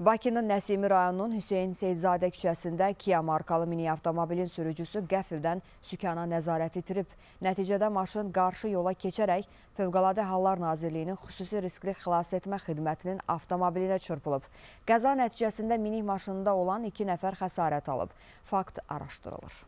Bakının Nəsimi rayonunun Hüseyn Seyidzadə küçəsində Kia markalı mini avtomobilin sürücüsü qəfildən sükana nəzarət itirib. Nəticədə maşın qarşı yola keçərək Fövqəladə Hallar Nazirliyinin xüsusi riskli xilas etmə xidmətinin avtomobilinə çırpılıb. Qəza nəticəsində minik maşınında olan iki nəfər xəsarət alıb. Fakt araşdırılır.